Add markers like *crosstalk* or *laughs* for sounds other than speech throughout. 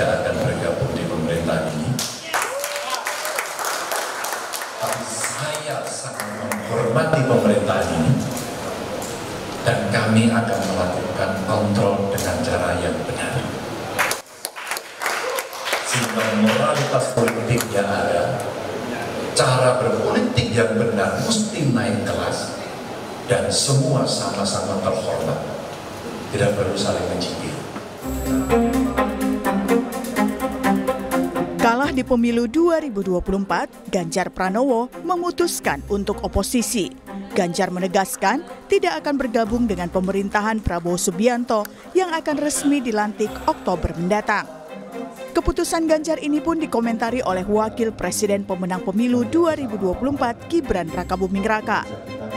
tidak akan bergabung di pemerintahan ini. Tapi saya sangat menghormati pemerintahan ini dan kami akan melakukan kontrol dengan cara yang benar. Sehingga moralitas politik yang ada, cara berpolitik yang benar mesti naik kelas dan semua sama-sama terhormat. Tidak perlu saling mencibir. di pemilu 2024, Ganjar Pranowo memutuskan untuk oposisi. Ganjar menegaskan tidak akan bergabung dengan pemerintahan Prabowo Subianto yang akan resmi dilantik Oktober mendatang. Keputusan Ganjar ini pun dikomentari oleh Wakil Presiden Pemenang Pemilu 2024 Gibran Rakabuming Raka.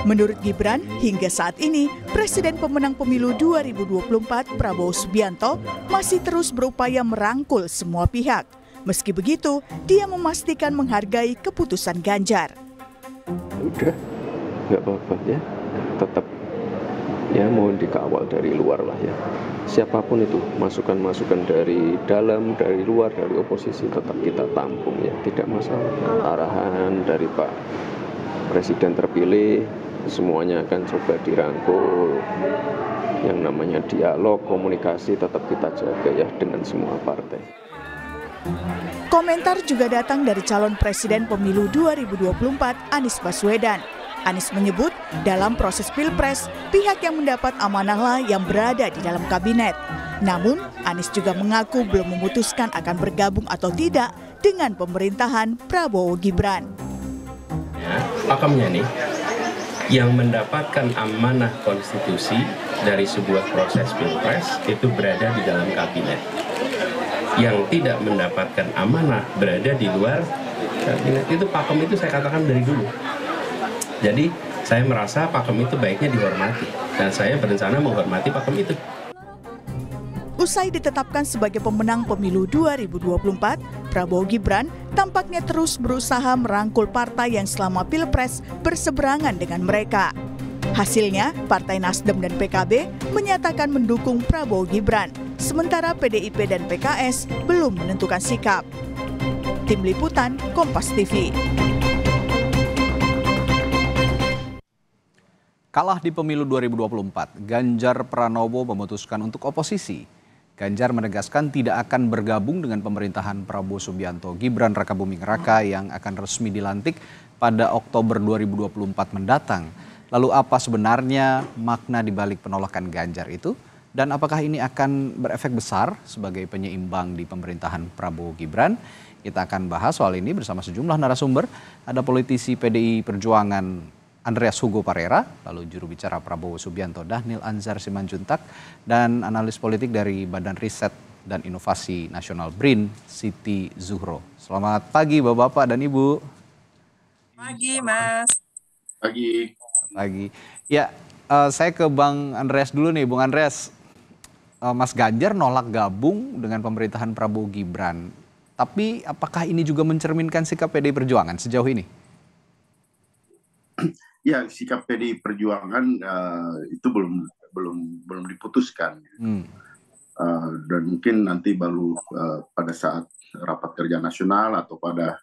Menurut Gibran, hingga saat ini Presiden pemenang pemilu 2024 Prabowo Subianto masih terus berupaya merangkul semua pihak Meski begitu, dia memastikan menghargai keputusan Ganjar. Udah, nggak apa-apa ya, tetap ya mau dikawal dari luar lah ya. Siapapun itu, masukan-masukan dari dalam, dari luar, dari oposisi tetap kita tampung ya, tidak masalah. Arahan dari Pak Presiden terpilih, semuanya akan coba dirangkul. Yang namanya dialog, komunikasi tetap kita jaga ya dengan semua partai. Komentar juga datang dari calon presiden pemilu 2024 Anies Baswedan. Anies menyebut dalam proses pilpres, pihak yang mendapat amanahlah yang berada di dalam kabinet. Namun, Anies juga mengaku belum memutuskan akan bergabung atau tidak dengan pemerintahan Prabowo Gibran. Pakamnya nih, yang mendapatkan amanah konstitusi dari sebuah proses pilpres itu berada di dalam kabinet yang tidak mendapatkan amanah berada di luar kabinet itu pakem itu saya katakan dari dulu jadi saya merasa pakem itu baiknya dihormati dan saya berencana menghormati pakem itu Usai ditetapkan sebagai pemenang pemilu 2024, Prabowo Gibran tampaknya terus berusaha merangkul partai yang selama pilpres berseberangan dengan mereka. Hasilnya, Partai Nasdem dan PKB menyatakan mendukung Prabowo Gibran, sementara PDIP dan PKS belum menentukan sikap. Tim Liputan Kompas TV. Kalah di pemilu 2024, Ganjar Pranowo memutuskan untuk oposisi. Ganjar menegaskan tidak akan bergabung dengan pemerintahan Prabowo Subianto. Gibran Rakabuming Raka yang akan resmi dilantik pada Oktober 2024 mendatang. Lalu apa sebenarnya makna dibalik penolakan Ganjar itu? Dan apakah ini akan berefek besar sebagai penyeimbang di pemerintahan Prabowo Gibran? Kita akan bahas soal ini bersama sejumlah narasumber. Ada politisi PDI Perjuangan Andreas Hugo Parera, lalu juru bicara Prabowo Subianto Dahnil Anzar Simanjuntak, dan analis politik dari Badan Riset dan Inovasi Nasional BRIN, Siti Zuhro. Selamat pagi Bapak-Bapak dan Ibu. Pagi Mas. Pagi lagi. Ya, uh, saya ke Bang Andreas dulu nih, Bung Andreas. Uh, Mas Ganjar nolak gabung dengan pemerintahan Prabowo Gibran. Tapi apakah ini juga mencerminkan sikap PD Perjuangan sejauh ini? *clears throat* Ya, sikap PD Perjuangan uh, itu belum belum belum diputuskan. Hmm. Uh, dan mungkin nanti baru uh, pada saat rapat kerja nasional atau pada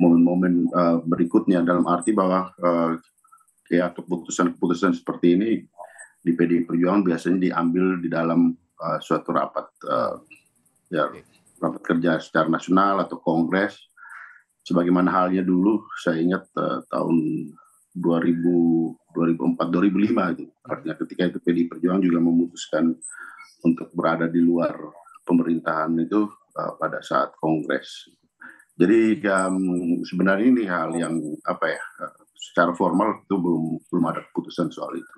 momen-momen uh, berikutnya dalam arti bahwa uh, ya keputusan-keputusan seperti ini di PD Perjuangan biasanya diambil di dalam uh, suatu rapat uh, ya rapat kerja secara nasional atau kongres sebagaimana halnya dulu saya ingat uh, tahun 2000 2004 2005 itu artinya ketika itu PD Perjuangan juga memutuskan untuk berada di luar pemerintahan itu uh, pada saat kongres. Jadi um, sebenarnya ini hal yang apa ya secara formal itu belum belum ada keputusan soal itu.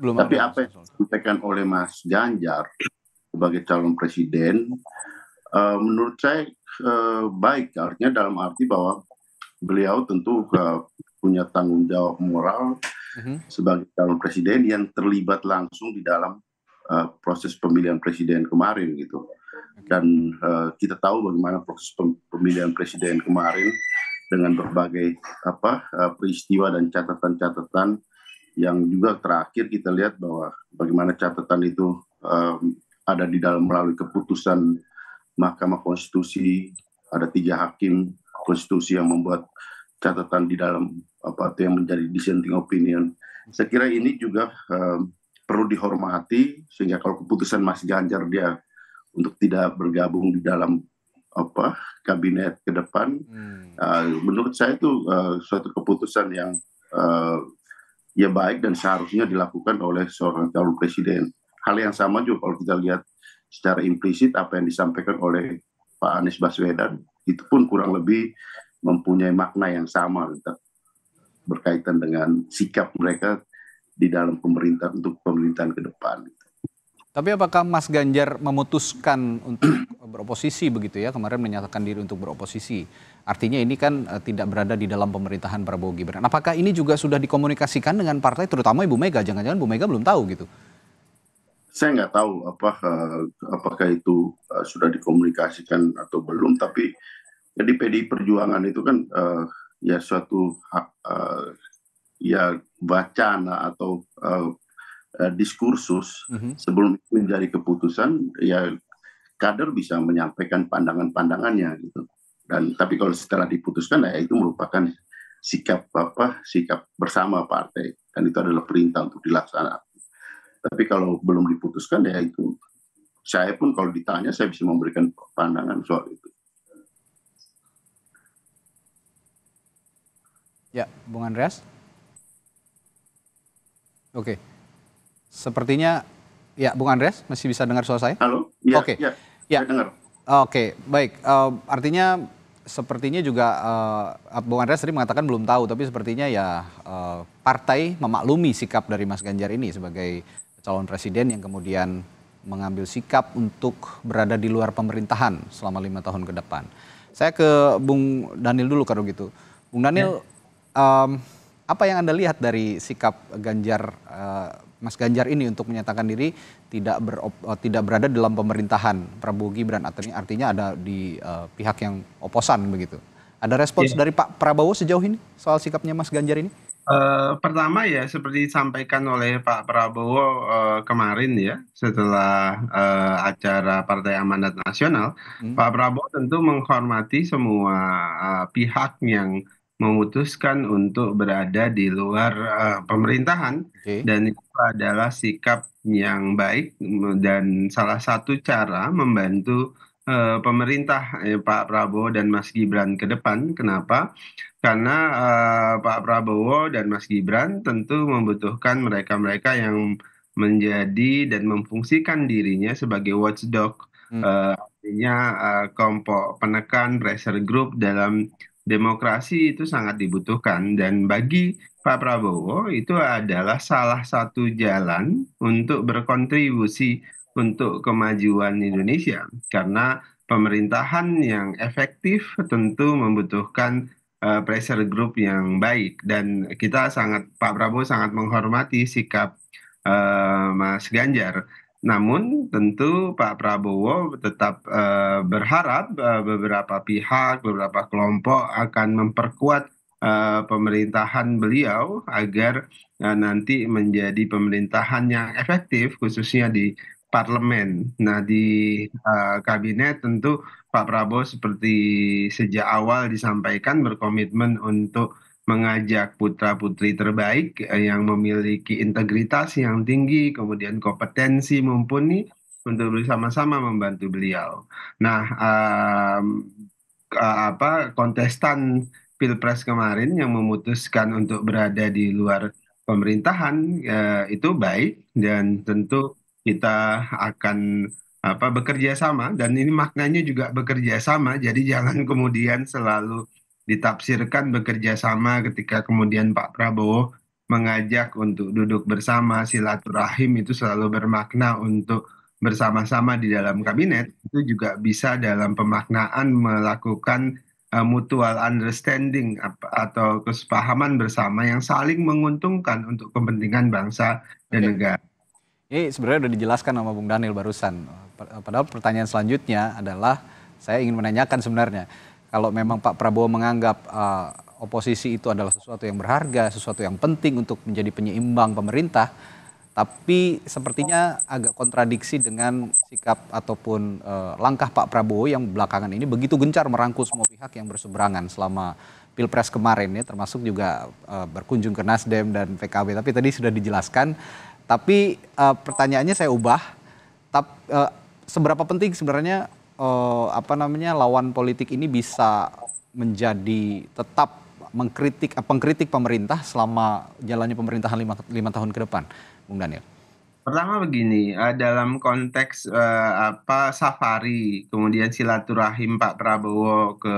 Belum Tapi ada, apa yang disampaikan oleh Mas Ganjar sebagai calon presiden, uh, menurut saya uh, baik. Artinya dalam arti bahwa beliau tentu uh, punya tanggung jawab moral mm-hmm. sebagai calon presiden yang terlibat langsung di dalam uh, proses pemilihan presiden kemarin gitu. Dan uh, kita tahu bagaimana proses pemilihan presiden kemarin dengan berbagai apa eh, peristiwa dan catatan-catatan yang juga terakhir kita lihat bahwa bagaimana catatan itu um, ada di dalam melalui keputusan Mahkamah Konstitusi ada tiga hakim konstitusi yang membuat catatan di dalam apa itu yang menjadi dissenting opinion. Saya kira ini juga um, perlu dihormati sehingga kalau keputusan Mas Ganjar dia untuk tidak bergabung di dalam apa kabinet ke depan hmm. uh, menurut saya itu uh, suatu keputusan yang uh, ya baik dan seharusnya dilakukan oleh seorang calon presiden hal yang sama juga kalau kita lihat secara implisit apa yang disampaikan oleh Pak Anies Baswedan itu pun kurang lebih mempunyai makna yang sama berkaitan dengan sikap mereka di dalam pemerintahan untuk pemerintahan ke depan. Tapi apakah Mas Ganjar memutuskan untuk beroposisi begitu ya kemarin menyatakan diri untuk beroposisi? Artinya ini kan eh, tidak berada di dalam pemerintahan Prabowo Gibran. Apakah ini juga sudah dikomunikasikan dengan partai terutama Ibu Mega? Jangan-jangan Ibu Mega belum tahu gitu? Saya nggak tahu apa eh, apakah itu eh, sudah dikomunikasikan atau belum. Tapi jadi ya PDI Perjuangan itu kan uh, ya suatu uh, ya wacana atau Eh, diskursus mm-hmm. sebelum menjadi keputusan ya kader bisa menyampaikan pandangan-pandangannya gitu dan tapi kalau setelah diputuskan ya itu merupakan sikap apa sikap bersama partai dan itu adalah perintah untuk dilaksanakan tapi kalau belum diputuskan ya itu saya pun kalau ditanya saya bisa memberikan pandangan soal itu ya Bung Andreas oke okay. Sepertinya ya Bung Andreas masih bisa dengar suara saya? Halo. Ya, Oke. Okay. Ya, ya. dengar. Oke, okay, baik. Uh, artinya sepertinya juga uh, Bung Andreas tadi mengatakan belum tahu, tapi sepertinya ya uh, partai memaklumi sikap dari Mas Ganjar ini sebagai calon presiden yang kemudian mengambil sikap untuk berada di luar pemerintahan selama lima tahun ke depan. Saya ke Bung Daniel dulu kalau gitu. Bung Daniel, ya. um, apa yang anda lihat dari sikap Ganjar uh, Mas Ganjar ini untuk menyatakan diri tidak ber, eh, tidak berada dalam pemerintahan Prabowo Gibran artinya artinya ada di uh, pihak yang oposan begitu. Ada respons ya. dari Pak Prabowo sejauh ini soal sikapnya Mas Ganjar ini? Uh, pertama ya seperti disampaikan oleh Pak Prabowo uh, kemarin ya setelah uh, acara Partai Amanat Nasional, hmm. Pak Prabowo tentu menghormati semua uh, pihak yang memutuskan untuk berada di luar uh, pemerintahan dan itu adalah sikap yang baik mm, dan salah satu cara membantu uh, pemerintah eh, Pak Prabowo dan Mas Gibran ke depan. Kenapa? Karena uh, Pak Prabowo dan Mas Gibran tentu membutuhkan mereka-mereka yang menjadi dan memfungsikan dirinya sebagai watchdog hmm. uh, artinya uh, kelompok penekan pressure group dalam demokrasi itu sangat dibutuhkan dan bagi Pak Prabowo itu adalah salah satu jalan untuk berkontribusi untuk kemajuan Indonesia karena pemerintahan yang efektif tentu membutuhkan uh, pressure group yang baik dan kita sangat Pak Prabowo sangat menghormati sikap uh, Mas Ganjar namun tentu pak prabowo tetap eh, berharap eh, beberapa pihak beberapa kelompok akan memperkuat eh, pemerintahan beliau agar nanti menjadi pemerintahan yang efektif khususnya di parlemen. Nah di uh, kabinet tentu Pak Prabowo seperti sejak awal disampaikan berkomitmen untuk mengajak putra putri terbaik eh, yang memiliki integritas yang tinggi, kemudian kompetensi mumpuni untuk bersama-sama membantu beliau. Nah, um, apa kontestan pilpres kemarin yang memutuskan untuk berada di luar pemerintahan ya, itu baik dan tentu kita akan apa bekerja sama dan ini maknanya juga bekerja sama jadi jangan *laughs* kemudian selalu ditafsirkan bekerja sama ketika kemudian Pak Prabowo mengajak untuk duduk bersama silaturahim itu selalu bermakna untuk bersama-sama di dalam kabinet itu juga bisa dalam pemaknaan melakukan uh, mutual understanding atau kesepahaman bersama yang saling menguntungkan untuk kepentingan bangsa dan Oke. negara. Ini sebenarnya sudah dijelaskan sama Bung Daniel barusan. Padahal pertanyaan selanjutnya adalah saya ingin menanyakan sebenarnya kalau memang Pak Prabowo menganggap uh, oposisi itu adalah sesuatu yang berharga, sesuatu yang penting untuk menjadi penyeimbang pemerintah, tapi sepertinya agak kontradiksi dengan sikap ataupun uh, langkah Pak Prabowo yang belakangan ini begitu gencar merangkul semua pihak yang berseberangan selama pilpres kemarin ya, termasuk juga uh, berkunjung ke Nasdem dan PKB. Tapi tadi sudah dijelaskan. Tapi uh, pertanyaannya saya ubah. Tap, uh, seberapa penting sebenarnya eh, apa namanya lawan politik ini bisa menjadi tetap mengkritik eh, pengkritik pemerintah selama jalannya pemerintahan lima, lima tahun ke depan, Bung Daniel? Pertama begini, eh, dalam konteks eh, apa safari, kemudian silaturahim Pak Prabowo ke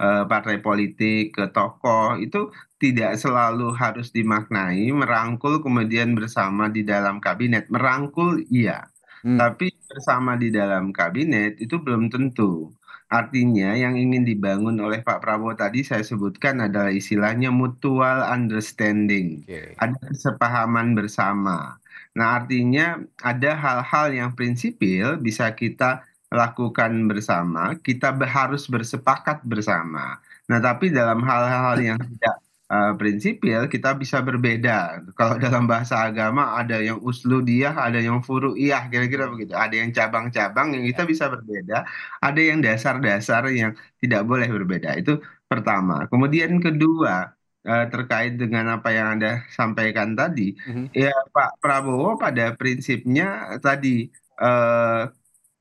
eh, partai politik, ke tokoh itu tidak selalu harus dimaknai merangkul kemudian bersama di dalam kabinet. Merangkul iya, Hmm. tapi bersama di dalam kabinet itu belum tentu. Artinya yang ingin dibangun oleh Pak Prabowo tadi saya sebutkan adalah istilahnya mutual understanding. Okay. Ada kesepahaman bersama. Nah, artinya ada hal-hal yang prinsipil bisa kita lakukan bersama, kita harus bersepakat bersama. Nah, tapi dalam hal-hal yang tidak Eh, prinsipil kita bisa berbeda. Kalau dalam bahasa agama ada yang usludiyah, ada yang furu'iyah, kira-kira begitu. Ada yang cabang-cabang yang kita iya. bisa berbeda, ada yang dasar-dasar yang tidak boleh berbeda. Itu pertama. Kemudian kedua, eh, terkait dengan apa yang Anda sampaikan tadi, mm-hmm. ya Pak Prabowo pada prinsipnya tadi eh,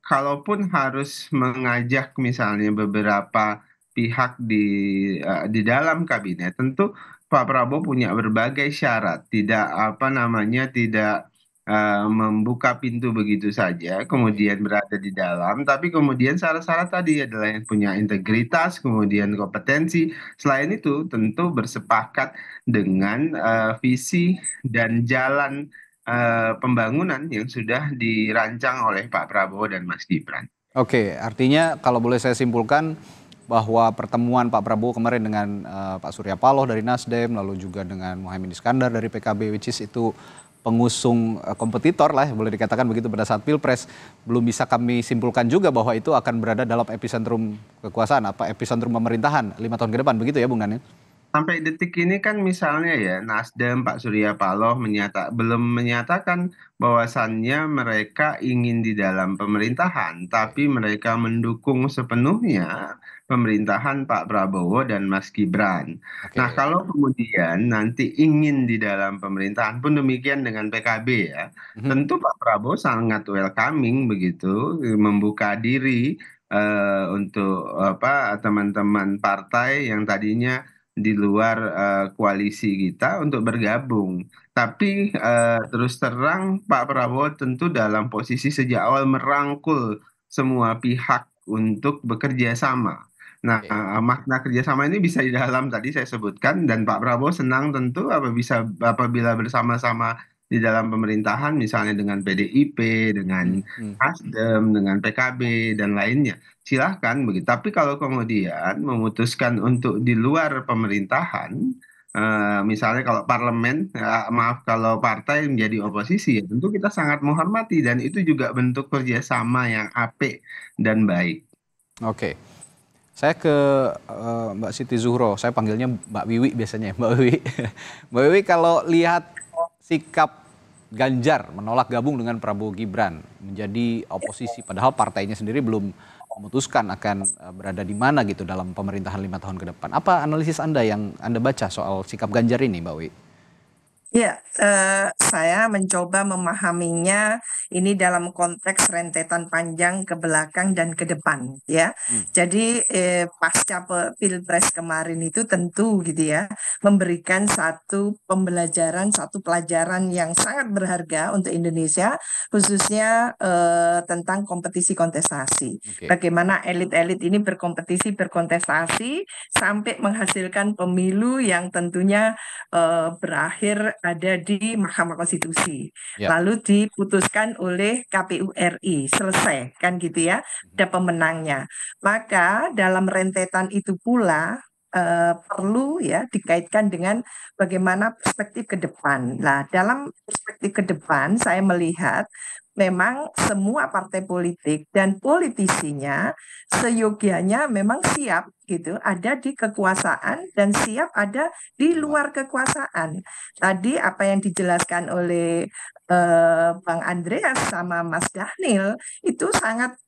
kalaupun harus mengajak misalnya beberapa pihak di eh, di dalam kabinet tentu Pak Prabowo punya berbagai syarat tidak apa namanya tidak uh, membuka pintu begitu saja kemudian berada di dalam tapi kemudian syarat-syarat tadi adalah yang punya integritas kemudian kompetensi selain itu tentu bersepakat dengan uh, visi dan jalan uh, pembangunan yang sudah dirancang oleh Pak Prabowo dan Mas Gibran. Oke, artinya kalau boleh saya simpulkan bahwa pertemuan Pak Prabowo kemarin dengan uh, Pak Surya Paloh dari Nasdem, lalu juga dengan Mohaimin Iskandar dari PKB, which is itu pengusung uh, kompetitor lah, boleh dikatakan begitu pada saat pilpres, belum bisa kami simpulkan juga bahwa itu akan berada dalam epicentrum kekuasaan, apa epicentrum pemerintahan lima tahun ke depan, begitu ya Bung Daniel? Sampai detik ini kan misalnya ya Nasdem Pak Surya Paloh menyata, belum menyatakan bahwasannya mereka ingin di dalam pemerintahan, tapi mereka mendukung sepenuhnya pemerintahan Pak Prabowo dan Mas Gibran. Okay. Nah, kalau kemudian nanti ingin di dalam pemerintahan pun demikian dengan PKB ya, mm-hmm. tentu Pak Prabowo sangat welcoming begitu, membuka diri uh, untuk apa teman-teman partai yang tadinya di luar uh, koalisi kita untuk bergabung. Tapi uh, terus terang Pak Prabowo tentu dalam posisi sejak awal merangkul semua pihak untuk bekerja sama Nah, okay. Eh, eh, makna kerjasama ini bisa di dalam tadi saya sebutkan dan Pak Prabowo senang tentu apa bisa apabila bersama-sama di dalam pemerintahan misalnya dengan PDIP, dengan hmm, hmm. Nasdem, hmm. dengan PKB dan lainnya. Silahkan begitu. Tapi kalau kemudian memutuskan untuk di luar pemerintahan, Uh, misalnya kalau parlemen, uh, maaf kalau partai menjadi oposisi, ya tentu kita sangat menghormati dan itu juga bentuk kerjasama yang apik dan baik. Oke. Okay. Saya ke uh, Mbak Siti Zuhro, saya panggilnya Mbak Wiwi biasanya, Mbak Wiwi. *laughs* Mbak Wiwi kalau lihat sikap Ganjar menolak gabung dengan Prabowo Gibran menjadi oposisi, padahal partainya sendiri belum memutuskan akan eh, berada di mana gitu dalam pemerintahan lima tahun ke depan. Apa analisis Anda yang Anda baca soal sikap Ganjar ini, Mbak Wiwi? Ya, eh, saya mencoba memahaminya ini dalam konteks rentetan panjang ke belakang dan ke depan, ya. Hmm. Jadi eh, pasca pilpres kemarin itu tentu gitu ya memberikan satu pembelajaran, satu pelajaran yang sangat berharga untuk Indonesia, khususnya eh, tentang kompetisi kontestasi. Okay. Bagaimana elit-elit ini berkompetisi berkontestasi sampai menghasilkan pemilu yang tentunya eh, berakhir ada di Mahkamah Konstitusi, ya. lalu diputuskan oleh KPU RI, selesai kan gitu ya, ada mhm. pemenangnya. Maka dalam rentetan itu pula uh, perlu ya dikaitkan dengan bagaimana perspektif ke depan. Nah, dalam perspektif ke depan saya melihat memang semua partai politik dan politisinya seyogianya memang siap gitu ada di kekuasaan dan siap ada di luar kekuasaan. Tadi apa yang dijelaskan oleh uh, Bang Andreas sama Mas Dhanil itu sangat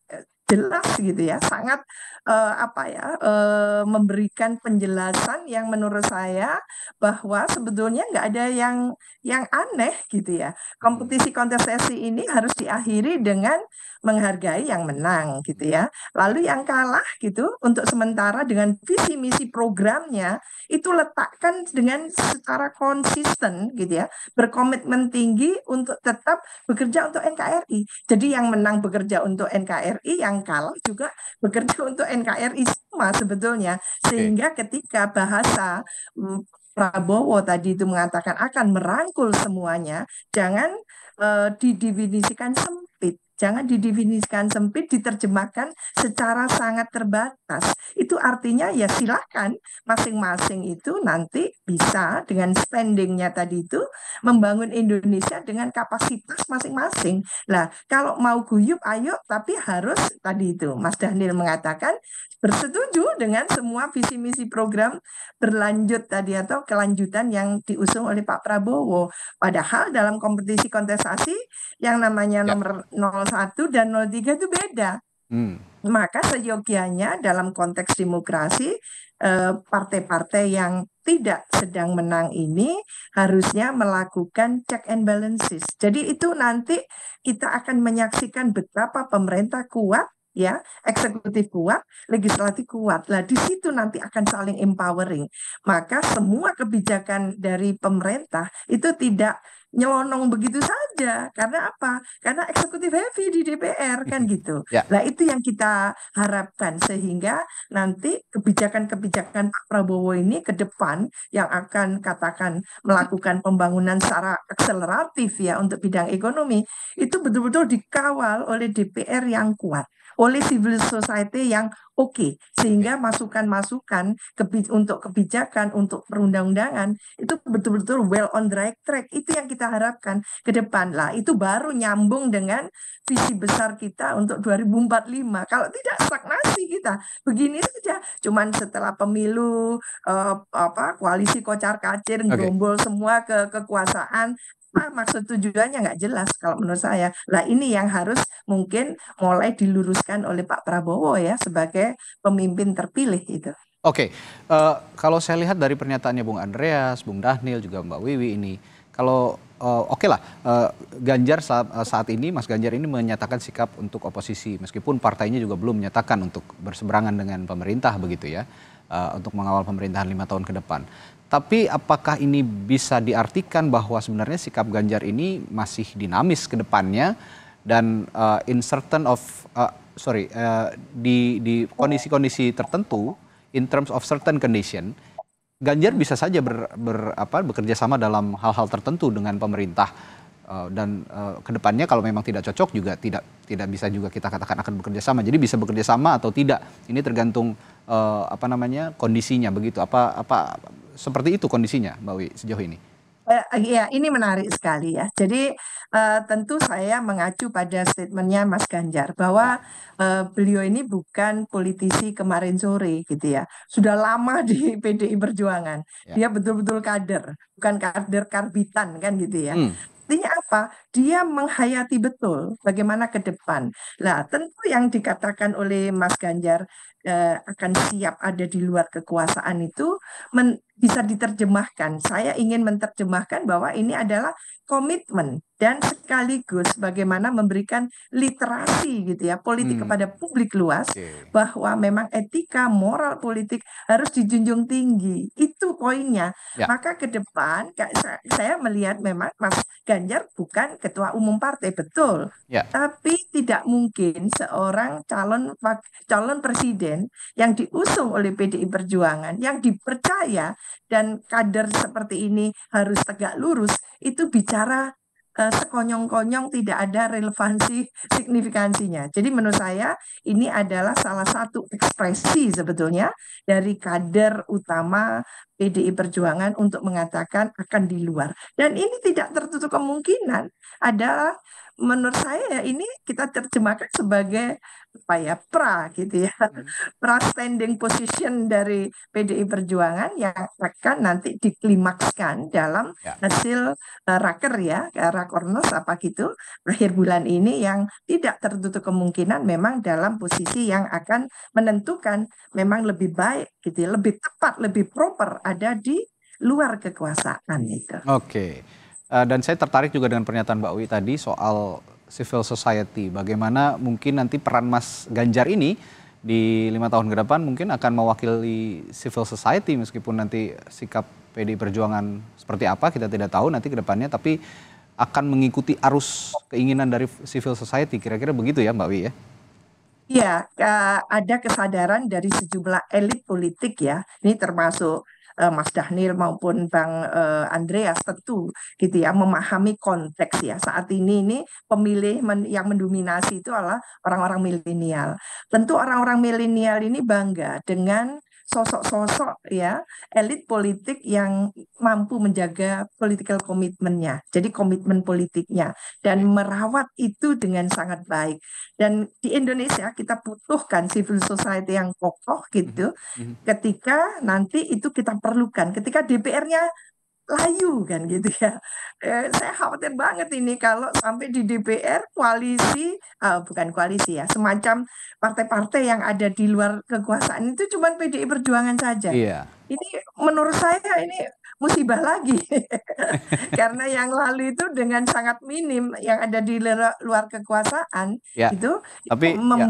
jelas gitu ya sangat uh, apa ya uh, memberikan penjelasan yang menurut saya bahwa sebetulnya nggak ada yang yang aneh gitu ya kompetisi hmm. kontestasi ini harus diakhiri dengan menghargai yang menang gitu ya lalu yang kalah gitu untuk sementara dengan visi misi programnya itu letakkan dengan secara konsisten gitu ya berkomitmen tinggi untuk tetap bekerja untuk NKRI jadi yang menang bekerja untuk NKRI yang yang kalah juga bekerja *laughs* untuk NKRI semua sebetulnya sehingga ketika bahasa mm, Prabowo tadi itu mengatakan akan merangkul semuanya jangan uh, eh, didefinisikan semua Jangan didefinisikan sempit, diterjemahkan secara sangat terbatas. Itu artinya ya silakan masing-masing itu nanti bisa dengan spendingnya tadi itu membangun Indonesia dengan kapasitas masing-masing. Lah kalau mau guyup ayo tapi harus tadi itu Mas Daniel mengatakan bersetuju dengan semua visi misi program berlanjut tadi atau kelanjutan yang diusung oleh Pak Prabowo. Padahal dalam kompetisi kontestasi yang namanya ya. nomor 01 dan 03 itu beda. Hmm. Maka seyogianya dalam konteks demokrasi eh, partai-partai yang tidak sedang menang ini harusnya melakukan check and balances. Jadi itu nanti kita akan menyaksikan betapa pemerintah kuat ya eksekutif kuat legislatif kuat lah di situ nanti akan saling empowering maka semua kebijakan dari pemerintah itu tidak nyelonong begitu saja karena apa karena eksekutif heavy di DPR kan mm-hmm. gitu yeah. Ya. nah itu yang kita harapkan sehingga nanti kebijakan-kebijakan Pak Prabowo ini ke depan yang akan katakan melakukan pembangunan secara akseleratif ya untuk bidang ekonomi itu betul-betul dikawal oleh DPR yang kuat oleh civil society yang oke okay. sehingga masukan-masukan untuk kebijakan untuk perundang-undangan itu betul-betul well on the right track itu yang kita harapkan ke depan lah itu baru nyambung dengan visi besar kita untuk 2045 kalau tidak stagnasi kita begini saja cuman setelah pemilu uh, apa koalisi kocar kacir okay. semua ke kekuasaan apa maksud tujuannya nggak jelas kalau menurut saya. lah ini yang harus mungkin mulai diluruskan oleh Pak Prabowo ya sebagai pemimpin terpilih itu. Oke, okay. uh, eh, kalau saya lihat dari pernyataannya Bung Andreas, Bung Dahnil juga Mbak Wiwi ini, kalau uh, oke okay lah uh, Ganjar saat, uh, saat ini Mas Ganjar ini menyatakan sikap untuk oposisi meskipun partainya juga belum menyatakan untuk berseberangan dengan pemerintah begitu ya uh, untuk mengawal pemerintahan lima tahun ke depan. Tapi apakah ini bisa diartikan bahwa sebenarnya sikap Ganjar ini masih dinamis ke depannya dan uh, in certain of uh, sorry uh, di di kondisi-kondisi tertentu in terms of certain condition Ganjar bisa saja ber, ber apa bekerja sama dalam hal-hal tertentu dengan pemerintah Eh, dan uh, kedepannya kalau memang tidak cocok juga tidak tidak bisa juga kita katakan akan bekerja sama. Jadi bisa bekerja sama atau tidak ini tergantung uh, apa namanya kondisinya begitu. Apa apa seperti itu kondisinya Mbak Wi sejauh ini? Ya, ini menarik sekali ya. Jadi uh, tentu saya mengacu pada statementnya Mas Ganjar bahwa uh, beliau ini bukan politisi kemarin sore gitu ya. Sudah lama di *laughs* PDI Perjuangan. yeah. Dia betul-betul kader, bukan kader karbitan kan gitu ya. Hmm. Artinya apa? Dia menghayati betul bagaimana ke depan. Nah, tentu yang dikatakan oleh Mas Ganjar eh, akan siap ada di luar kekuasaan itu men, bisa diterjemahkan. Saya ingin menerjemahkan bahwa ini adalah komitmen dan sekaligus bagaimana memberikan literasi gitu ya politik hmm. kepada publik luas okay. bahwa memang etika moral politik harus dijunjung tinggi. Itu poinnya. Ya. Maka ke depan saya melihat memang Mas Ganjar bukan ketua umum partai betul. Ya. Tapi tidak mungkin seorang calon calon presiden yang diusung oleh PDI Perjuangan yang dipercaya dan kader seperti ini harus tegak lurus itu bicara eh, sekonyong-konyong tidak ada relevansi signifikansinya. Jadi menurut saya ini adalah salah satu ekspresi sebetulnya dari kader utama PDI Perjuangan untuk mengatakan akan di luar. Dan ini tidak tertutup kemungkinan ada menurut saya ya ini kita terjemahkan sebagai apa ya pra gitu ya hmm. pra standing position dari PDI Perjuangan yang akan nanti diklimakskan dalam ya. hasil uh, raker ya eh, rakornas apa gitu akhir bulan ini yang tidak tertutup kemungkinan memang dalam posisi yang akan menentukan memang lebih baik gitu ya. lebih tepat lebih proper ada di luar kekuasaan hmm. itu. Oke. Okay. Uh, eh, dan saya tertarik juga dengan pernyataan Mbak Wi tadi soal civil society. Bagaimana mungkin nanti peran Mas Ganjar ini di lima tahun ke depan mungkin akan mewakili civil society meskipun nanti sikap PD Perjuangan seperti apa kita tidak tahu nanti ke depannya tapi akan mengikuti arus keinginan dari civil society kira-kira begitu ya Mbak Wi ya. Ya, ada kesadaran dari sejumlah elit politik ya. Ini termasuk eh, Mas Dahnil maupun Bang eh, Andreas tentu gitu ya memahami konteks ya saat ini ini pemilih yang mendominasi itu adalah orang-orang milenial. Tentu orang-orang milenial ini bangga dengan sosok-sosok ya elit politik yang mampu menjaga political komitmennya, jadi komitmen politiknya dan merawat itu dengan sangat baik. Dan di Indonesia kita butuhkan civil society yang kokoh gitu, mhm. Mhm. ketika nanti itu kita perlukan, ketika DPR-nya layu kan gitu ya. Eh, saya khawatir banget ini kalau sampai di DPR koalisi uh, bukan koalisi ya, semacam partai-partai yang ada di luar kekuasaan itu cuma PDI Perjuangan saja. Iya. Ini menurut saya ini musibah lagi *laughs* karena yang lalu itu dengan sangat minim yang ada di luar, kekuasaan ya. itu tapi mem ya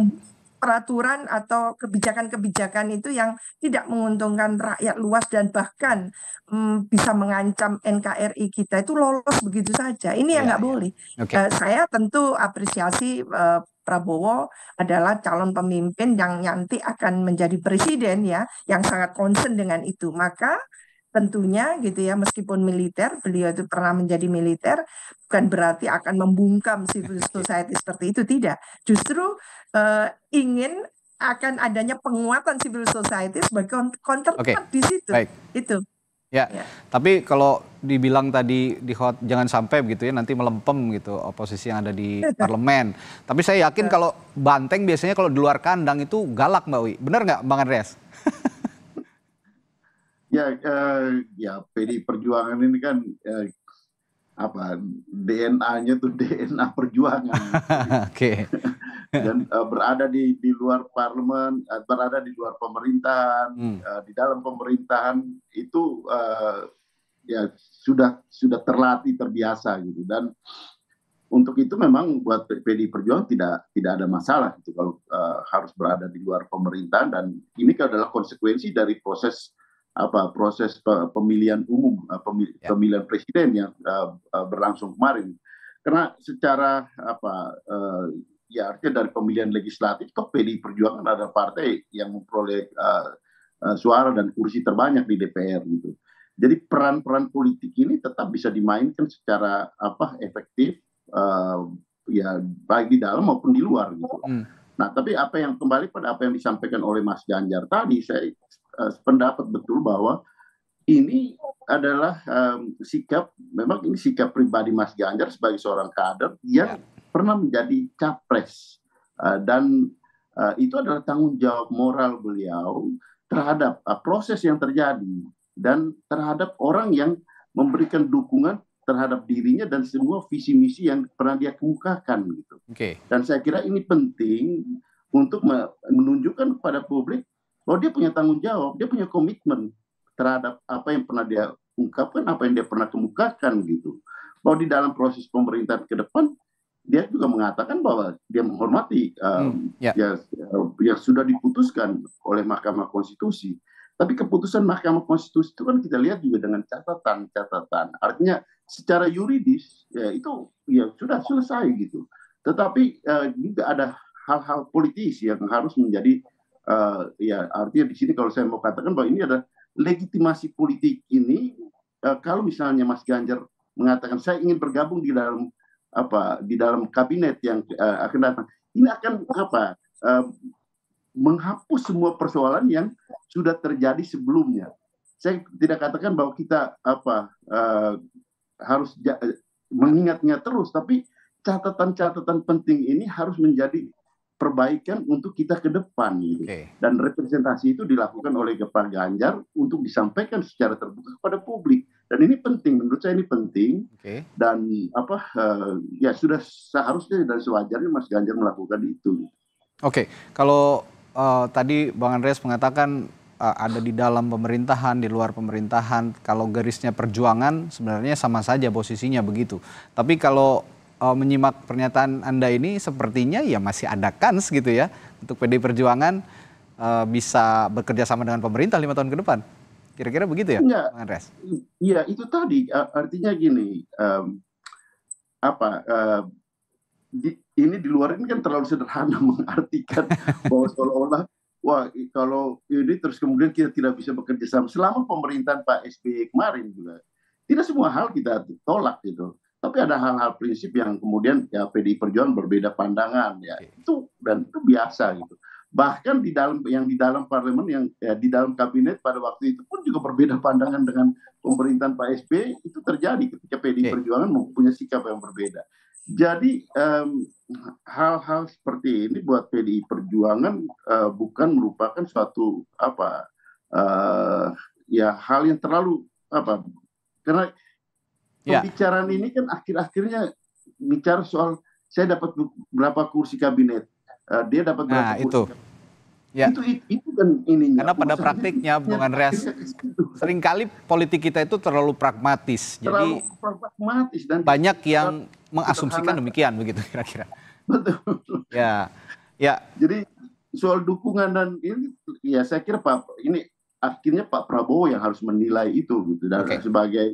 peraturan atau kebijakan-kebijakan itu yang tidak menguntungkan rakyat luas dan bahkan mm, bisa mengancam NKRI kita itu lolos begitu saja. Ini ya, yang iya, nggak ya. boleh. Okay. Uh, eh, saya tentu apresiasi uh, Prabowo adalah calon pemimpin yang nanti akan menjadi presiden ya, yang sangat concern dengan itu. Maka tentunya gitu ya meskipun militer beliau itu pernah menjadi militer bukan berarti akan membungkam civil *laughs* society seperti itu tidak justru uh, ingin akan adanya penguatan civil society sebagai counterpart okay. di situ Baik. itu Ya, ya, tapi kalau dibilang tadi di hot jangan sampai begitu ya nanti melempem gitu oposisi yang ada di *laughs* parlemen. tapi saya yakin kalau banteng biasanya kalau di luar kandang itu galak Mbak Wi. Benar nggak Bang Andreas? *laughs* Ya, uh, ya PD Perjuangan ini kan uh, apa DNA-nya tuh *laughs* DNA Perjuangan. *laughs* Oke. Dan uh, berada di di luar parlemen, uh, berada di luar pemerintahan, hmm. uh, di dalam pemerintahan itu uh, ya sudah sudah terlatih terbiasa gitu dan untuk itu memang buat PDI Perjuangan tidak tidak ada masalah itu kalau uh, harus berada di luar pemerintahan dan ini adalah konsekuensi dari proses apa proses pemilihan umum eh, ya. pemilihan, ya. presiden yang eh, eh, berlangsung kemarin karena secara apa ya artinya dari pemilihan legislatif toh PDI Perjuangan ada partai yang memperoleh uh, suara dan kursi terbanyak di DPR gitu jadi peran-peran politik ini tetap bisa dimainkan secara apa efektif uh, ya baik di dalam maupun di luar gitu hmm. nah tapi apa yang kembali pada apa yang disampaikan oleh Mas Ganjar tadi saya Eh, pendapat betul bahwa ini adalah um, sikap memang ini sikap pribadi Mas Ganjar sebagai seorang kader yang ya. pernah menjadi capres uh, dan uh, itu adalah tanggung jawab moral beliau terhadap uh, proses yang terjadi dan terhadap orang yang memberikan dukungan terhadap dirinya dan semua visi misi yang pernah dia kemukakan gitu. Okay. Dan saya kira ini penting untuk menunjukkan kepada publik bahwa dia punya tanggung jawab, dia punya komitmen terhadap apa yang pernah dia ungkapkan, apa yang dia pernah kemukakan gitu. Bahwa di dalam proses pemerintahan ke depan, dia juga mengatakan bahwa dia menghormati um, hmm, yeah. ya, yang sudah diputuskan oleh Mahkamah Konstitusi. Tapi keputusan Mahkamah Konstitusi itu kan kita lihat juga dengan catatan-catatan. Artinya secara yuridis ya itu ya sudah selesai gitu. Tetapi uh, juga ada hal-hal politis yang harus menjadi uh, ya artinya di sini kalau saya mau katakan bahwa ini ada legitimasi politik ini uh, kalau misalnya Mas Ganjar mengatakan saya ingin bergabung di dalam apa di dalam kabinet yang uh, akan datang ini akan apa uh, menghapus semua persoalan yang sudah terjadi sebelumnya saya tidak katakan bahwa kita apa uh, harus mengingatnya terus tapi catatan-catatan penting ini harus menjadi perbaikan untuk kita ke depan gitu. Okay. Dan representasi itu dilakukan oleh Pak Ganjar untuk disampaikan secara terbuka kepada publik. Dan ini penting menurut saya ini penting. Okay. Dan apa uh, ya sudah seharusnya dan sewajarnya Mas Ganjar melakukan itu. Gitu. Oke, okay. kalau uh, tadi Bang Andreas mengatakan uh, ada di dalam pemerintahan, di luar pemerintahan, kalau garisnya perjuangan sebenarnya sama saja posisinya begitu. Tapi kalau uh, menyimak pernyataan Anda ini sepertinya ya masih ada kans gitu ya untuk PD Perjuangan uh, bisa bekerja sama dengan pemerintah lima tahun ke depan. Kira-kira begitu ya, ya Bang Andres? Iya, itu tadi artinya gini, um, apa uh, di, ini di luar ini kan terlalu sederhana *laughs* mengartikan bahwa seolah-olah wah kalau ini terus kemudian kita tidak bisa bekerja sama selama pemerintahan Pak SBY kemarin juga tidak semua hal kita tolak gitu tapi ada hal-hal prinsip yang kemudian ya PDI Perjuangan berbeda pandangan ya. Itu dan itu biasa gitu. Bahkan di dalam yang di dalam parlemen yang ya, di dalam kabinet pada waktu itu pun juga berbeda pandangan dengan pemerintahan Pak SBY itu terjadi ketika PDI Perjuangan mempunyai sikap yang berbeda. Jadi hal hal-hal seperti ini buat PDI Perjuangan uh, bukan merupakan suatu apa uh, ya hal yang terlalu apa karena Ya. Pembicaraan ini kan akhir-akhirnya bicara soal saya dapat berapa kursi kabinet, eh, dia dapat berapa nah, kursi itu. Kabinet. Ya. Itu, itu itu kan ininya. Karena pada Maksudnya, praktiknya Bung Andreas seringkali politik kita itu terlalu pragmatis. Terlalu Jadi pragmatis dan banyak yang mengasumsikan demikian begitu *laughs* kira-kira. Betul. Ya. Ya. Jadi soal dukungan dan ini ya saya kira Pak ini akhirnya Pak Prabowo yang harus menilai itu gitu dan okay. sebagai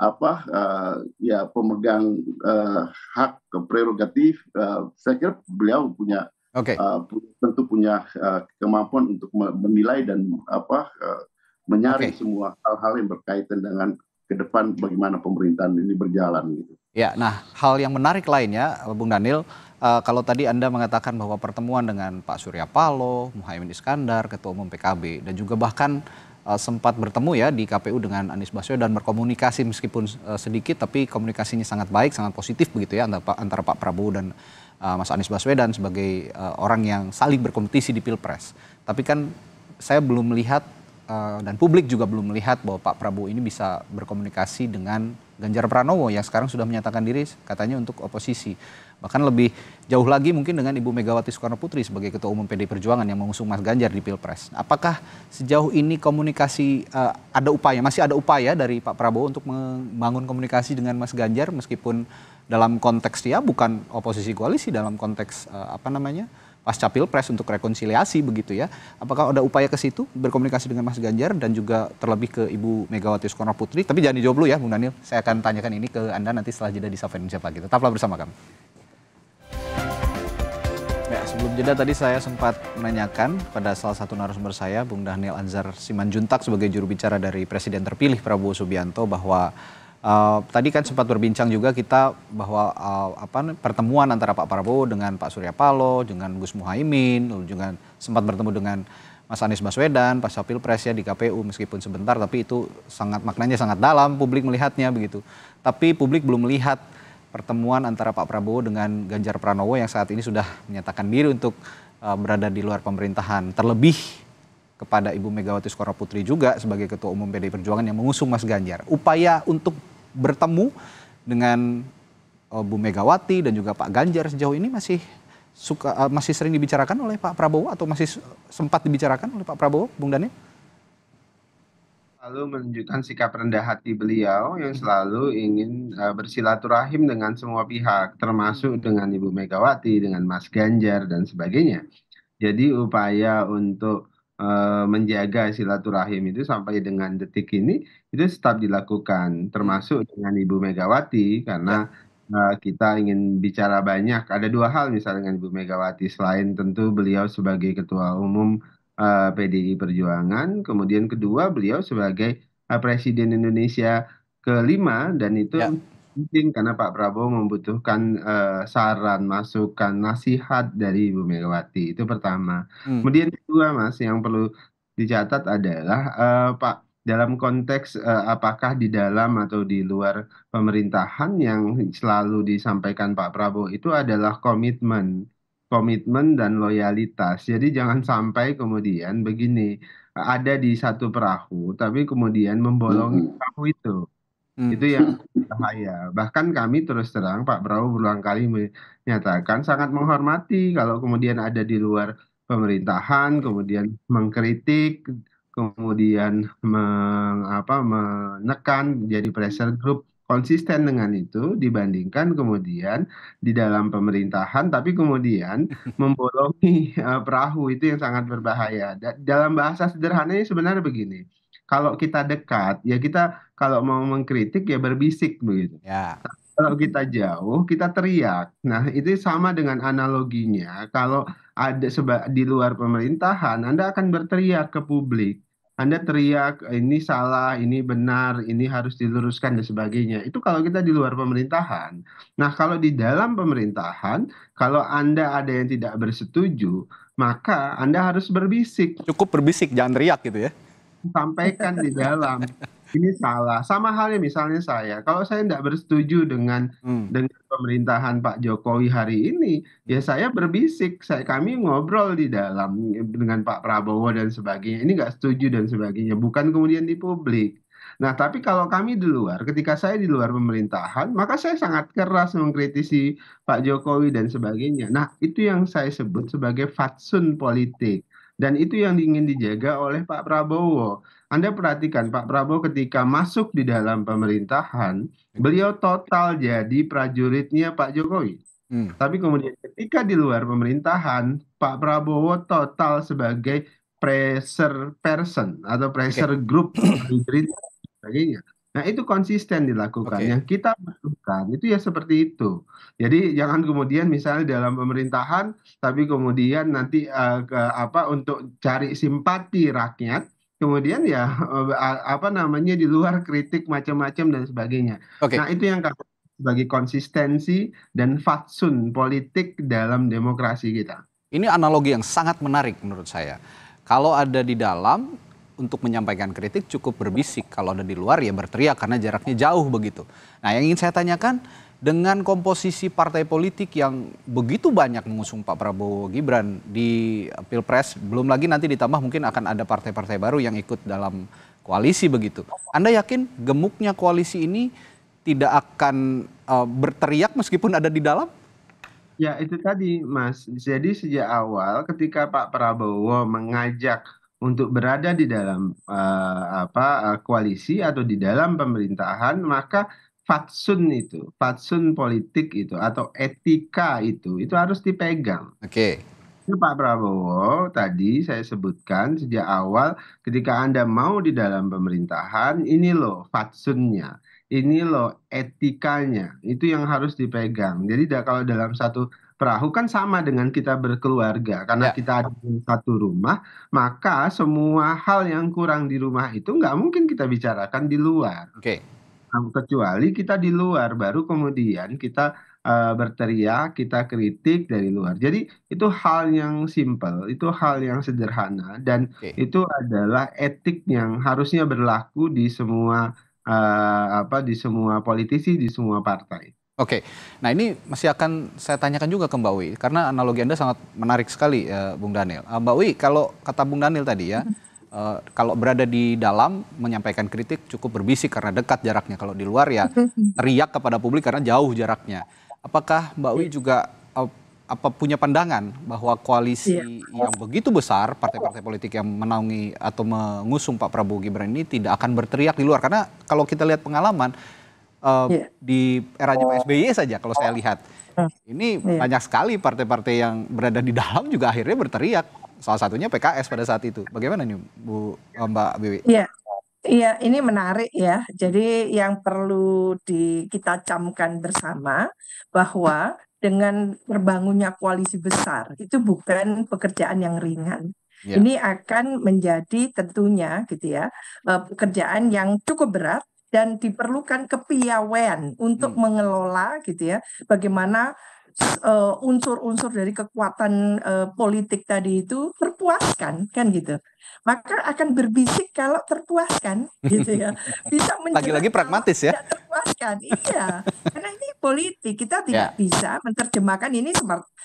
apa uh, ya pemegang uh, hak prerogatif uh, saya kira beliau punya okay. uh, tentu punya uh, kemampuan untuk menilai dan apa uh, menyaring okay. semua hal-hal yang berkaitan dengan ke depan bagaimana pemerintahan ini berjalan gitu. Ya, nah hal yang menarik lainnya Bung Daniel uh, kalau tadi Anda mengatakan bahwa pertemuan dengan Pak Surya Paloh, Muhaimin Iskandar, Ketua Umum PKB dan juga bahkan Eh, sempat bertemu ya di KPU dengan Anies Baswedan berkomunikasi meskipun eh, sedikit tapi komunikasinya sangat baik, sangat positif begitu ya antara, Pak Prabowo dan eh, Mas Anies Baswedan sebagai orang yang saling berkompetisi di Pilpres. Tapi kan saya belum melihat dan publik juga belum melihat bahwa Pak Prabowo ini bisa berkomunikasi dengan Ganjar Pranowo yang sekarang sudah menyatakan diri katanya untuk oposisi. Bahkan lebih jauh lagi mungkin dengan Ibu Megawati Soekarno Putri sebagai Ketua Umum PD Perjuangan yang mengusung Mas Ganjar di Pilpres. Apakah sejauh ini komunikasi uh, ada upaya, masih ada upaya dari Pak Prabowo untuk membangun komunikasi dengan Mas Ganjar meskipun dalam konteks ya bukan oposisi koalisi dalam konteks uh, apa namanya pasca pilpres untuk rekonsiliasi begitu ya. Apakah ada upaya ke situ berkomunikasi dengan Mas Ganjar dan juga terlebih ke Ibu Megawati Soekarno Putri? Tapi jangan dijawab dulu ya, Bung Daniel. Saya akan tanyakan ini ke Anda nanti setelah jeda di Sapa siapa Pagi. Tetaplah bersama kami. Sebelum jeda tadi saya sempat menanyakan pada salah satu narasumber saya, Bung Daniel Anzar Simanjuntak sebagai juru bicara dari Presiden terpilih Prabowo Subianto bahwa Uh, tadi kan sempat berbincang juga kita bahwa uh, apa pertemuan antara Pak Prabowo dengan Pak Surya Paloh, dengan Gus Muhaimin, lalu juga sempat bertemu dengan Mas Anies Baswedan Pak Pilpres ya di KPU meskipun sebentar tapi itu sangat maknanya sangat dalam publik melihatnya begitu. Tapi publik belum melihat pertemuan antara Pak Prabowo dengan Ganjar Pranowo yang saat ini sudah menyatakan diri untuk uh, berada di luar pemerintahan. Terlebih kepada Ibu Megawati Soekarno Putri juga sebagai Ketua Umum PDI Perjuangan yang mengusung Mas Ganjar. Upaya untuk bertemu dengan uh, Bu Megawati dan juga Pak Ganjar sejauh ini masih suka uh, masih sering dibicarakan oleh Pak Prabowo atau masih sempat dibicarakan oleh Pak Prabowo, Bung Daniel? selalu menunjukkan sikap rendah hati beliau yang selalu ingin uh, bersilaturahim dengan semua pihak, termasuk dengan Ibu Megawati, dengan Mas Ganjar dan sebagainya. Jadi upaya untuk eh, menjaga silaturahim itu sampai dengan detik ini itu tetap dilakukan, termasuk dengan Ibu Megawati karena uh, kita ingin bicara banyak. Ada dua hal misalnya dengan Ibu Megawati selain tentu beliau sebagai ketua umum uh, eh, PDI Perjuangan. Kemudian kedua beliau sebagai uh, Presiden Indonesia kelima dan itu ya. penting karena Pak Prabowo membutuhkan uh, saran, masukan, nasihat dari Ibu Megawati. Itu pertama. Hmm. Kemudian kedua Mas yang perlu dicatat adalah uh, Pak dalam konteks uh, apakah di dalam atau di luar pemerintahan yang selalu disampaikan Pak Prabowo itu adalah komitmen komitmen dan loyalitas. Jadi jangan sampai kemudian begini ada di satu perahu tapi kemudian membolongi perahu itu. Hmm. Itu yang bahaya. Bahkan kami terus terang Pak Prabowo berulang kali menyatakan sangat menghormati kalau kemudian ada di luar pemerintahan kemudian mengkritik kemudian meng, menekan jadi pressure group konsisten dengan itu dibandingkan kemudian di dalam pemerintahan tapi kemudian *laughs* membolongi eh, perahu itu yang sangat berbahaya. dalam bahasa sederhananya sebenarnya begini. Kalau kita dekat ya kita kalau mau mengkritik ya berbisik begitu. Ya. Kalau kita jauh kita teriak. Nah, itu sama dengan analoginya kalau ada di luar pemerintahan Anda akan berteriak ke publik anda teriak ini salah, ini benar, ini harus diluruskan dan sebagainya. Itu kalau kita di luar pemerintahan. Nah, kalau di dalam pemerintahan, kalau Anda ada yang tidak bersetuju, maka Anda harus berbisik. Cukup berbisik, jangan teriak gitu ya. Sampaikan di dalam. Ini salah. Sama halnya misalnya saya, kalau saya tidak bersetuju dengan hmm. dengan pemerintahan Pak Jokowi hari ini, ya saya berbisik, saya kami ngobrol di dalam dengan Pak Prabowo dan sebagainya. Ini nggak setuju dan sebagainya, bukan kemudian di publik. Nah, tapi kalau kami di luar, ketika saya di luar pemerintahan, maka saya sangat keras mengkritisi Pak Jokowi dan sebagainya. Nah, itu yang saya sebut sebagai fatsun politik. Dan itu yang ingin dijaga oleh Pak Prabowo. Anda perhatikan Pak Prabowo ketika masuk di dalam pemerintahan, beliau total jadi prajuritnya Pak Jokowi. Hmm. Tapi kemudian ketika di luar pemerintahan, Pak Prabowo total sebagai pressure person atau pressure okay. group sebagainya. Nah itu konsisten dilakukan. Okay. Yang kita butuhkan itu ya seperti itu. Jadi jangan kemudian misalnya dalam pemerintahan, tapi kemudian nanti uh, ke, apa untuk cari simpati rakyat, kemudian ya eh, apa namanya di luar kritik macam-macam dan sebagainya. Okay. Nah itu yang kami sebagai konsistensi dan fatsun politik dalam demokrasi kita. Ini analogi yang sangat menarik menurut saya. Kalau ada di dalam untuk menyampaikan kritik cukup berbisik, kalau ada di luar ya berteriak karena jaraknya jauh begitu. Nah, yang ingin saya tanyakan dengan komposisi partai politik yang begitu banyak mengusung Pak Prabowo Gibran di eh, Pilpres, belum lagi nanti ditambah mungkin akan ada partai-partai baru yang ikut dalam koalisi begitu. Anda yakin gemuknya koalisi ini tidak akan uh, berteriak meskipun ada di dalam? Ya, itu tadi, Mas. Jadi sejak awal ketika Pak Prabowo mengajak untuk berada di dalam uh, apa uh, koalisi atau di dalam pemerintahan, maka fatsun itu, fatsun politik itu atau etika itu itu harus dipegang. Oke. Okay. Pak Prabowo tadi saya sebutkan sejak awal ketika Anda mau di dalam pemerintahan ini loh fatsunnya. Ini loh etikanya. Itu yang harus dipegang. Jadi kalau dalam satu perahu kan sama dengan kita berkeluarga karena ya. kita ada di satu rumah maka semua hal yang kurang di rumah itu nggak mungkin kita bicarakan di luar. Oke. Okay. Nah, kecuali kita di luar baru kemudian kita berteriak kita kritik dari luar jadi itu hal yang simpel itu hal yang sederhana dan okay. itu adalah etik yang harusnya berlaku di semua uh, apa di semua politisi di semua partai Oke, okay. nah ini masih akan saya tanyakan juga ke Mbak Wi, karena analogi Anda sangat menarik sekali, Bung Daniel. Mbak Wi, kalau kata Bung Daniel tadi ya, mm-hmm uh, kalau berada di dalam menyampaikan kritik cukup berbisik karena dekat jaraknya. Kalau di luar ya *laughs* teriak kepada publik karena jauh jaraknya. Apakah Mbak Wi iya. juga uh, apa punya pandangan bahwa koalisi yeah. yang begitu besar partai-partai politik yang menaungi atau mengusung Pak Prabowo Gibran ini tidak akan berteriak di luar karena kalau kita lihat pengalaman uh, eh, yeah. di era Pak SBY saja kalau saya lihat iya. ini iya. banyak sekali partai-partai yang berada di dalam juga akhirnya berteriak salah satunya PKS pada saat itu. Bagaimana nih Bu Mbak Wiwi? Iya. Iya, ini menarik ya. Jadi yang perlu di, kita camkan bersama bahwa dengan terbangunnya koalisi besar itu bukan pekerjaan yang ringan. Ya. Ini akan menjadi tentunya gitu ya eh, pekerjaan yang cukup berat dan diperlukan kepiawaian untuk hmm. mengelola gitu ya bagaimana Eh, unsur-unsur dari kekuatan eh, politik tadi itu terpuaskan kan gitu maka akan berbisik kalau terpuaskan *laughs* gitu ya bisa lagi-lagi pragmatis ya terpuaskan iya karena ini politik kita tidak yeah. bisa menerjemahkan ini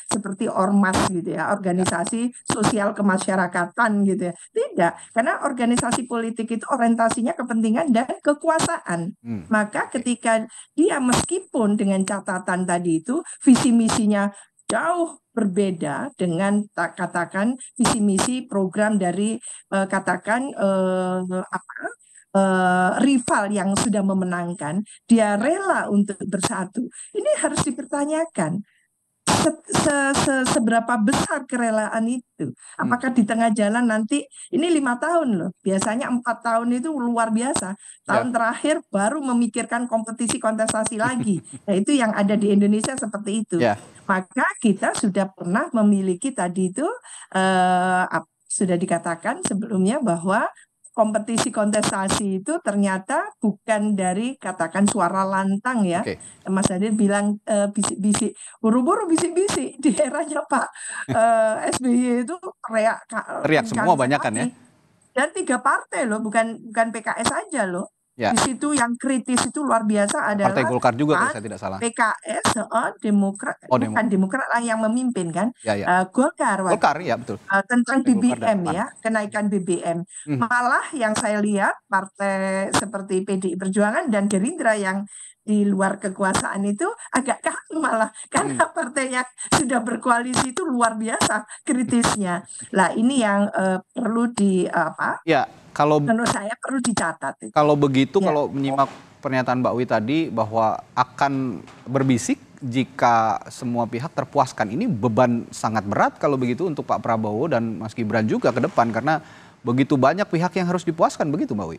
seperti ormas gitu ya organisasi sosial kemasyarakatan gitu ya tidak karena organisasi politik itu orientasinya kepentingan dan kekuasaan hmm. maka ketika dia meskipun dengan catatan tadi itu visi misinya jauh berbeda dengan katakan visi misi program dari eh, katakan eh, apa uh, rival yang sudah memenangkan, dia rela untuk bersatu. Ini harus dipertanyakan se, se, seberapa besar kerelaan itu. Apakah di tengah jalan nanti ini lima tahun loh. Biasanya empat tahun itu luar biasa. Tahun ya. terakhir baru memikirkan kompetisi kontestasi lagi. nah *laughs* itu yang ada di Indonesia seperti itu. Ya. Maka kita sudah pernah memiliki tadi itu uh, sudah dikatakan sebelumnya bahwa kompetisi kontestasi itu ternyata bukan dari katakan suara lantang ya. Okay. Mas Hadir bilang bisik-bisik, eh, uh, buru-buru bisik-bisik di eranya Pak uh, eh, SBY itu reak, teriak semua banyak kan ya. Dan tiga partai loh, bukan bukan PKS aja loh. Ya. Di situ yang kritis itu luar biasa adalah Partai Golkar juga kalau saya tidak salah. PKS, oh, Demokrat, oh, Demo. bukan Demokrat lah yang memimpin kan. Ya, ya. Uh, Golkar. Golkar ya betul. Uh, tentang Partai BBM ya, kenaikan BBM. Hmm. Malah yang saya lihat partai seperti PDI Perjuangan dan Gerindra yang di luar kekuasaan itu agak kagum malah hmm. karena hmm. yang sudah berkoalisi itu luar biasa kritisnya. Lah ini yang uh, perlu di uh, apa? Ya, kalau menurut saya perlu dicatat. Itu. Kalau begitu ya. kalau menyimak pernyataan Mbak Wi tadi bahwa akan berbisik jika semua pihak terpuaskan ini beban sangat berat kalau begitu untuk Pak Prabowo dan Mas Gibran juga ke depan karena begitu banyak pihak yang harus dipuaskan begitu Mbak Wi.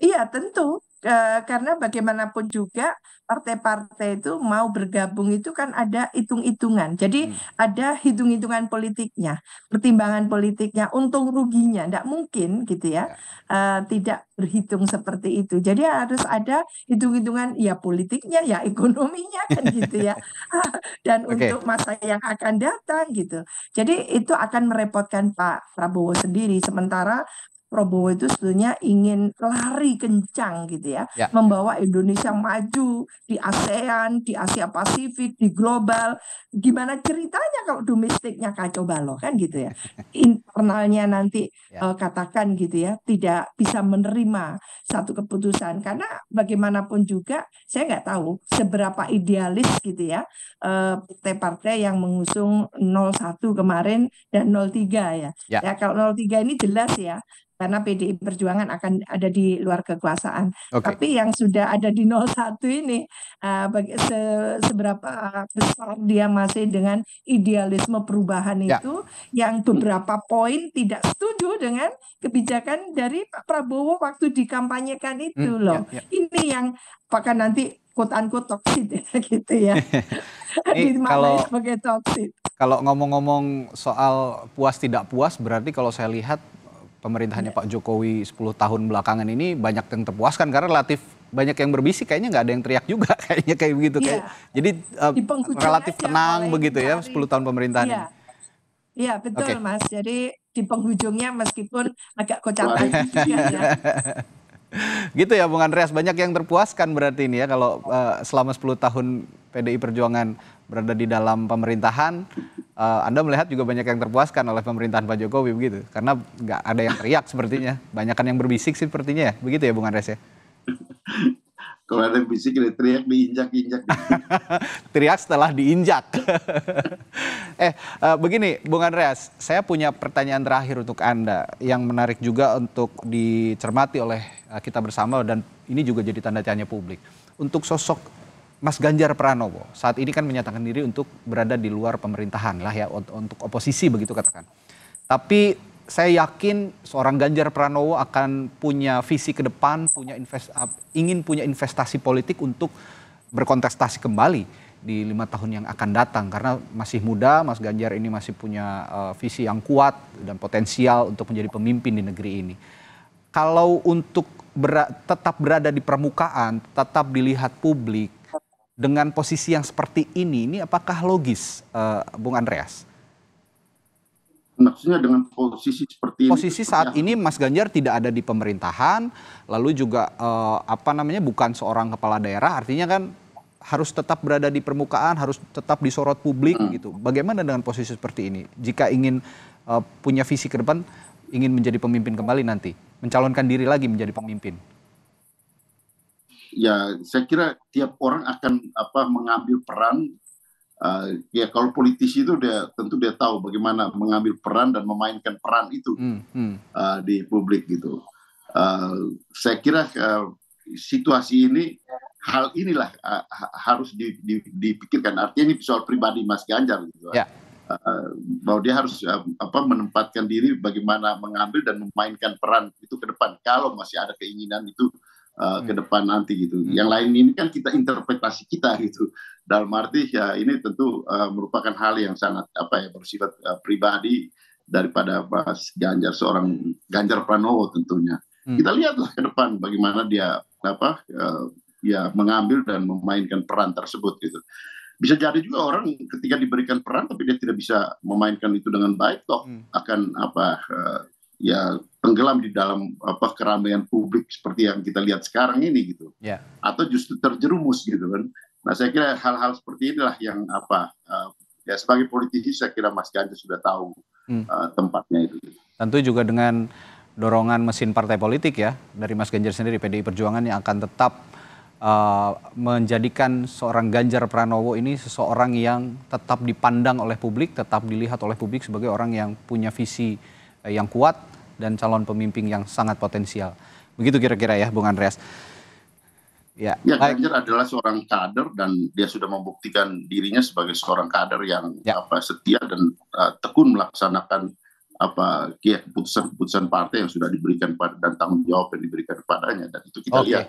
Iya tentu Eh, karena bagaimanapun juga partai-partai itu mau bergabung itu kan ada hitung-hitungan. Jadi hmm. ada hitung-hitungan politiknya, pertimbangan politiknya, untung ruginya. Tidak mungkin gitu ya, ya. Eh, tidak berhitung seperti itu. Jadi harus ada hitung-hitungan ya politiknya, ya ekonominya kan gitu ya. *laughs* *laughs* Dan okay. untuk masa yang akan datang gitu. Jadi itu akan merepotkan Pak Prabowo sendiri. Sementara Prabowo itu sebetulnya ingin lari kencang gitu ya, ya. membawa Indonesia maju di ASEAN, di Asia Pasifik, di global. Gimana ceritanya kalau domestiknya kacau balau kan gitu ya. *laughs* Internalnya nanti ya. Eh, katakan gitu ya, tidak bisa menerima satu keputusan karena bagaimanapun juga saya nggak tahu seberapa idealis gitu ya eh, partai partai-partai yang mengusung 01 kemarin dan 03 ya. Ya, ya kalau 03 ini jelas ya karena PDI Perjuangan akan ada di luar kekuasaan. Okay. Tapi yang sudah ada di 01 ini uh, se, seberapa eh, besar dia masih dengan idealisme perubahan yeah. itu yang beberapa poin tidak setuju dengan kebijakan dari Pak Prabowo waktu dikampanyekan itu mm, loh. Yeah, yeah. Ini yang apakah nanti kutanku toksit ya, *laughs* gitu ya. *laughs* Ini kalau sebagai toksit. Kalau ngomong-ngomong soal puas tidak puas berarti kalau saya lihat pemerintahannya iya. Pak Jokowi 10 tahun belakangan ini banyak yang terpuaskan karena relatif banyak yang berbisik kayaknya nggak ada yang teriak juga *laughs* kayaknya kayak begitu ya. jadi uh, relatif tenang begitu ya 10 tahun pemerintahan ya. Iya betul okay. Mas. Jadi di penghujungnya meskipun agak kocak ya. *laughs* Gitu ya Bung Andreas, banyak yang terpuaskan berarti ini ya kalau uh, selama 10 tahun PDI Perjuangan berada di dalam pemerintahan, uh, Anda melihat juga banyak yang terpuaskan oleh pemerintahan Pak Jokowi begitu, karena nggak ada yang teriak sepertinya, banyakan yang berbisik sih sepertinya ya, begitu ya Bung Andres ya? *laughs* Kalau ada yang bisik, ada teriak diinjak-injak. *laughs* teriak setelah diinjak. *laughs* Eh, eh, begini, Bung Andreas, saya punya pertanyaan terakhir untuk Anda yang menarik juga untuk dicermati oleh eh, kita bersama dan ini juga jadi tanda tanya publik. Untuk sosok Mas Ganjar Pranowo saat ini kan menyatakan diri untuk berada di luar pemerintahan lah ya untuk oposisi begitu katakan. Tapi saya yakin seorang Ganjar Pranowo akan punya visi ke depan, punya invest, ingin punya investasi politik untuk berkontestasi kembali di lima tahun yang akan datang karena masih muda, Mas Ganjar ini masih punya uh, visi yang kuat dan potensial untuk menjadi pemimpin di negeri ini. Kalau untuk ber, tetap berada di permukaan, tetap dilihat publik, dengan posisi yang seperti ini, ini apakah logis, uh, Bung Andreas? Maksudnya dengan posisi seperti ini? Posisi saat ini Mas Ganjar tidak ada di pemerintahan, lalu juga uh, apa namanya bukan seorang kepala daerah, artinya kan harus tetap berada di permukaan, harus tetap disorot publik hmm. gitu. Bagaimana dengan posisi seperti ini? Jika ingin uh, punya visi ke depan, ingin menjadi pemimpin kembali nanti, mencalonkan diri lagi menjadi pemimpin ya saya kira tiap orang akan apa mengambil peran uh, ya kalau politisi itu dia tentu dia tahu bagaimana mengambil peran dan memainkan peran itu hmm, Uh, di publik gitu. Uh, saya kira uh, situasi ini hal inilah uh, harus dipikirkan. Artinya ini soal pribadi Mas Ganjar gitu. yeah. Ya. Uh, bahwa dia harus uh, apa menempatkan diri bagaimana mengambil dan memainkan peran itu ke depan kalau masih ada keinginan itu uh, ke hmm. depan nanti gitu. Hmm. Yang lain ini kan kita interpretasi kita *laughs* gitu. Dalam arti ya ini tentu uh, merupakan hal yang sangat apa ya bersifat uh, pribadi daripada Mas Ganjar seorang Ganjar Pranowo tentunya. Hmm. Kita lihatlah ke depan bagaimana dia apa uh, ya mengambil dan memainkan peran tersebut gitu bisa jadi juga orang ketika diberikan peran tapi dia tidak bisa memainkan itu dengan baik toh hmm. akan apa uh, ya tenggelam di dalam apa keramaian publik seperti yang kita lihat sekarang ini gitu yeah. atau justru terjerumus gitu kan nah saya kira hal-hal seperti inilah yang apa uh, ya sebagai politisi saya kira Mas Ganjar sudah tahu uh, tempatnya itu tentu juga dengan dorongan mesin partai politik ya dari Mas Ganjar sendiri PDI Perjuangan yang akan tetap uh, menjadikan seorang Ganjar Pranowo ini seseorang yang tetap dipandang oleh publik, tetap dilihat oleh publik sebagai orang yang punya visi yang kuat dan calon pemimpin yang sangat potensial. Begitu kira-kira ya, Bung Andreas. Ya, ya Ganjar adalah seorang kader dan dia sudah membuktikan dirinya sebagai seorang kader yang ya. apa setia dan uh, tekun melaksanakan apa ya, keputusan-keputusan partai yang sudah diberikan pada dan tanggung jawab yang diberikan kepadanya dan itu kita okay. lihat.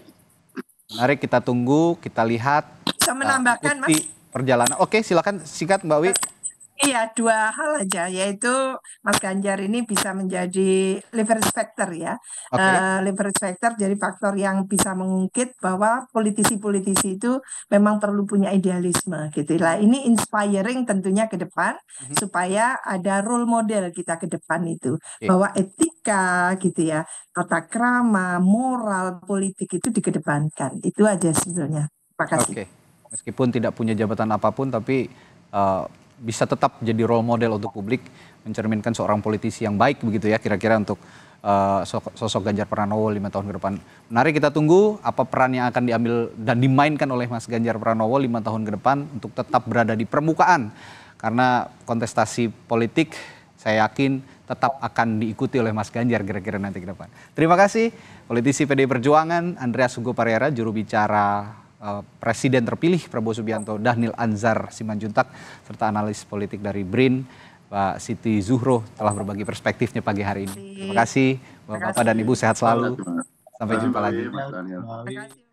Mari kita tunggu, kita lihat. Bisa eh, menambahkan, uh, Mas. Perjalanan. Oke, silakan singkat Mbak Wi. Iya, dua hal aja, yaitu Mas Ganjar ini bisa menjadi leverage factor ya. Okay. Uh, eh, leverage factor jadi faktor yang bisa mengungkit bahwa politisi-politisi itu memang perlu punya idealisme gitu. Lah ini inspiring tentunya ke depan mm-hmm. supaya ada role model kita ke depan itu okay. bahwa etika gitu ya, tata krama, moral politik itu dikedepankan. Itu aja sebetulnya. Terima kasih. Okay. Meskipun tidak punya jabatan apapun tapi uh, bisa tetap jadi role model untuk publik mencerminkan seorang politisi yang baik begitu ya kira-kira untuk uh, sosok Ganjar Pranowo lima tahun ke depan. Menarik kita tunggu apa peran yang akan diambil dan dimainkan oleh Mas Ganjar Pranowo lima tahun ke depan untuk tetap berada di permukaan karena kontestasi politik saya yakin tetap akan diikuti oleh Mas Ganjar kira-kira nanti ke depan. Terima kasih politisi PD Perjuangan Andreas Hugo Parera juru bicara Eh, presiden terpilih Prabowo Subianto, Dahnil Anzar Simanjuntak, serta analis politik dari BRIN, Pak Siti Zuhro telah berbagi perspektifnya pagi hari ini. Terima kasih, Bapak-Bapak dan Ibu sehat selalu. Sampai jumpa lagi. Terima kasih.